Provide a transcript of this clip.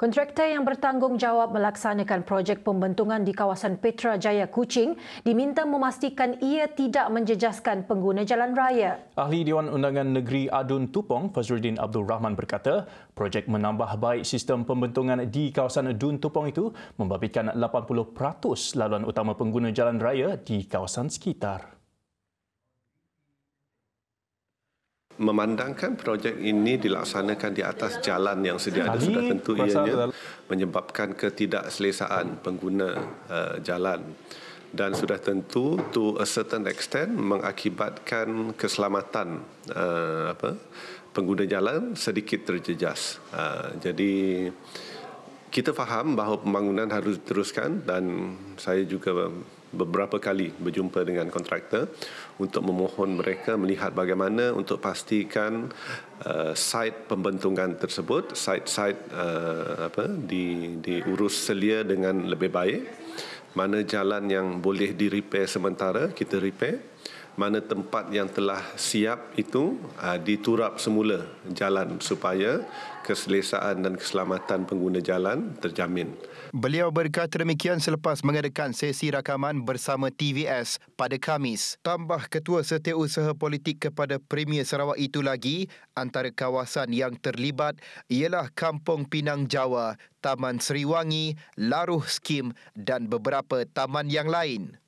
Kontraktor yang bertanggungjawab melaksanakan projek pembentungan di kawasan Petra Jaya Kuching diminta memastikan ia tidak menjejaskan pengguna jalan raya. Ahli Dewan Undangan Negeri Adun Tupong, Fazruddin Abdul Rahman berkata, projek menambah baik sistem pembentungan di kawasan Adun Tupong itu membabitkan 80% laluan utama pengguna jalan raya di kawasan sekitar. memandangkan projek ini dilaksanakan di atas jalan yang sedia ada sudah tentu ianya menyebabkan ketidakselesaan pengguna uh, jalan dan sudah tentu to a certain extent mengakibatkan keselamatan uh, apa pengguna jalan sedikit terjejas. Uh, jadi kita faham bahawa pembangunan harus diteruskan dan saya juga beberapa kali berjumpa dengan kontraktor untuk memohon mereka melihat bagaimana untuk pastikan uh, site pembentukan tersebut site-site uh, apa di diurus selia dengan lebih baik mana jalan yang boleh di repair sementara kita repair mana tempat yang telah siap itu uh, diturap semula jalan supaya keselesaan dan keselamatan pengguna jalan terjamin. Beliau berkata demikian selepas mengadakan sesi rakaman bersama TVS pada Khamis. Tambah ketua setiausaha politik kepada Premier Sarawak itu lagi, antara kawasan yang terlibat ialah Kampung Pinang Jawa, Taman Sriwangi, Laruh Skim dan beberapa taman yang lain.